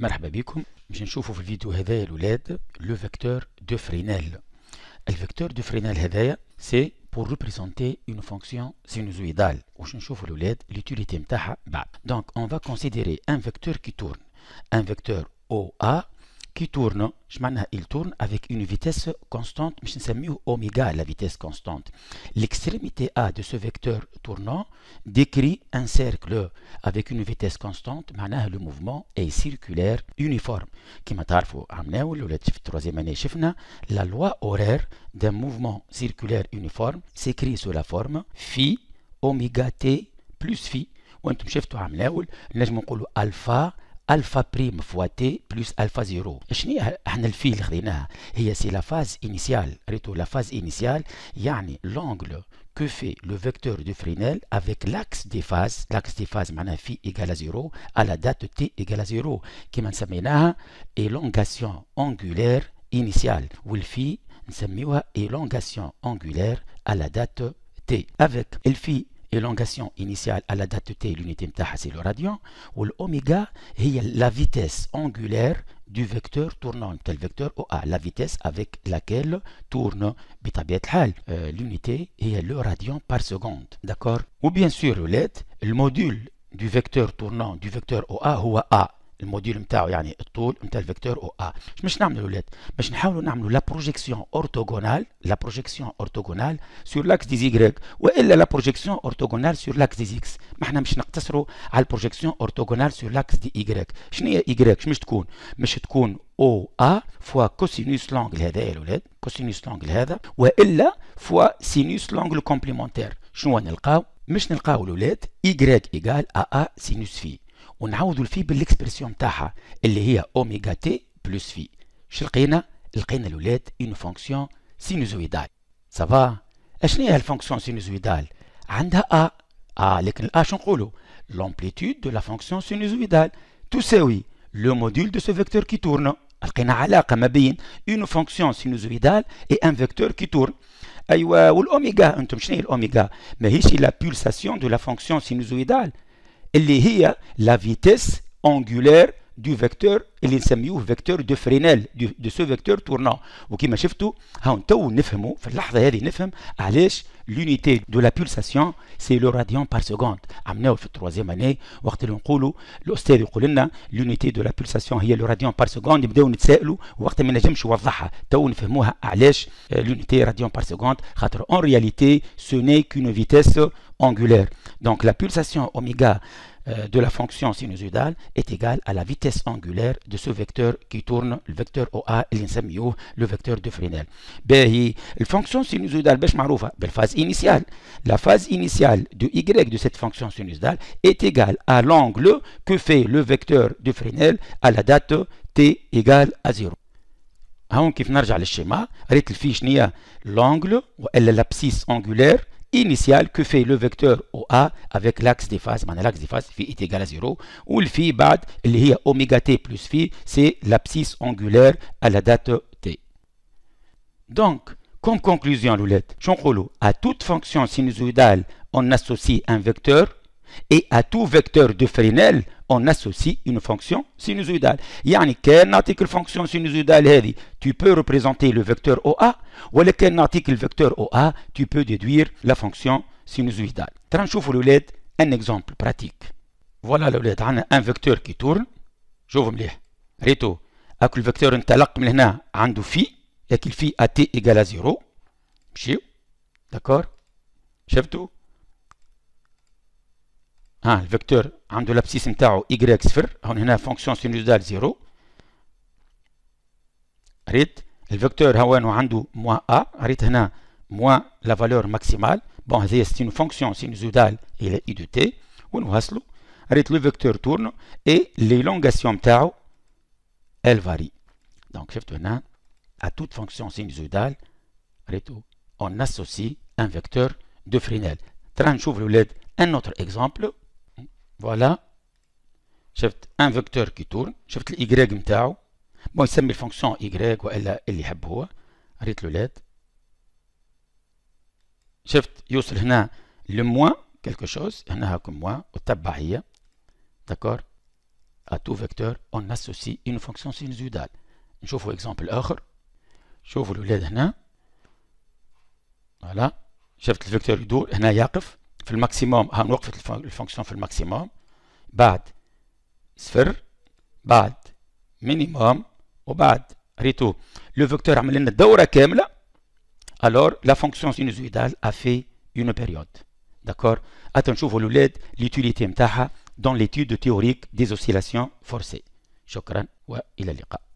Le vecteur de Fresnel. Le vecteur de Fresnel, c'est pour représenter une fonction sinusoïdale. Donc, on va considérer un vecteur qui tourne, un vecteur OA qui tourne il tourne avec une vitesse constante je ne sais mieux oméga la vitesse constante l'extrémité A de ce vecteur tournant décrit un cercle avec une vitesse constante le mouvement est circulaire uniforme qui تعرفوا troisième année la loi horaire d'un mouvement circulaire uniforme s'écrit sous la forme phi oméga t plus phi وانتم alpha alpha prime fois t plus alpha 0 et' احنا الفي اللي c'est la phase initiale. la phase phase La phase initiale, c'est l'angle que fait le vecteur de Fresnel avec l'axe des phases, l'axe des phases phi égale à 0, à la date t égale à 0, qui est l'élongation angulaire initiale, Ou le phi, nous élongation angulaire à la date t, avec le phi élongation initiale à la date t l'unité mtaha c'est le radian ou l'oméga est la vitesse angulaire du vecteur tournant tel vecteur OA la vitesse avec laquelle tourne beta الحال euh, l'unité et le radian par seconde d'accord ou bien sûr le module du vecteur tournant du vecteur OA ou A الموديل نتاعو يعني الطول نتاع الفيكتور او ا اش باش نعملو ولاد باش نحاولوا نعملوا لا بروجيكسيون اورتوغونال لا بروجيكسيون اورتوغونال سور لاكس دي زيغريك والا لا بروجيكسيون اورتوغونال سور لاكس دي اكس ما احنا مش نقتصروا على البروجيكسيون اورتوغونال سور لاكس دي ايغريك شنو هي ايغريك مش تكون مش تكون او ا فوا كوسينوس لونغ هذا يا الاولاد كوسينوس لونغ هذا والا فوا سينوس لانجل كومبليمونتير شنو نلقاو مش نلقاو الاولاد y ايغال ا ا سينوس في on le répète avec l'expression, Elle est oméga t plus phi. On a une fonction sinusoïdale. Ça va Quelle est une fonction sinusoïdale Elle a A. Mais l'A, l'amplitude de la fonction sinusoïdale. Tout ça, oui. Le module de ce vecteur qui tourne. On a une relation bien une fonction sinusoïdale et un vecteur qui tourne. Et l'oméga, vous savez l'oméga. Mais ici, la pulsation de la fonction sinusoïdale qui est la vitesse angulaire du vecteur vector vecteur de Fresnel de ce vecteur tournant et comme hein, l'unité de la pulsation c'est le radian par seconde nous année l'unité de la pulsation est le radian par seconde l'unité radian par seconde en réalité ce n'est qu'une vitesse angulaire donc la pulsation Omega euh, de la fonction sinusoidale est égale à la vitesse angulaire de ce vecteur qui tourne le vecteur OA le vecteur le vecteur de Fresnel. La fonction sinusoidale la معروفه phase initiale la phase initiale de y de cette fonction sinusoidale est égale à l'angle que fait le vecteur de Fresnel à la date t égale à 0 هون كيف نرجع للشيما ريت Initial, que fait le vecteur OA avec l'axe des phases l'axe des phases phi est égal à 0 phi phi il y oméga t plus phi c'est l'abscisse angulaire à la date t donc comme conclusion loulette à toute fonction sinusoïdale on associe un vecteur et à tout vecteur de Fresnel, on associe une fonction sinusoïdale. a un article fonction sinusoïdale Tu peux représenter le vecteur OA, ou un article vecteur OA, tu peux déduire la fonction sinusoïdale. Tranchoufou led un exemple pratique. Voilà le on hein, a un vecteur qui tourne. Je vous شوفوا مليح ريتو هاك الفيكتور انطلق من Et عنده phi لكن t égale à 0. D'accord. Chef tout. Ah, le vecteur a y0, on a la fonction sinusoidale 0. le vecteur a moins a, on a moins la valeur maximale. Bon, c'est une fonction sinusoidale, il est i de t le vecteur tourne, et l'élongation varie. Donc, à toute fonction sinusoidale, on associe un vecteur de Fresnel. un autre exemple. فوالا شفت ان فيكتور كي تورن شفت الايكغيك نتاعو بون يسمي الفونكسيون ايكغيك والا اللي يحب هو ريت لولاد شفت يوصل هنا لو موان كلكو شوز هنا هاكو موان وتبع هي داكور ا تو فيكتور اون اسوسي اون فونكسيون سينوزيدال نشوفو اكزامبل اخر شوفوا الولاد هنا فوالا شفت الفيكتور يدور هنا يقف le maximum, on va faire la fonction pour le maximum, بعد, sphère, بعد, minimum, et après, retour. Le vecteur a fait une tournée alors la fonction sinusoidale a fait une période. D'accord Attention, vous avez l'utilité dans l'étude théorique des oscillations forcées. Merci et au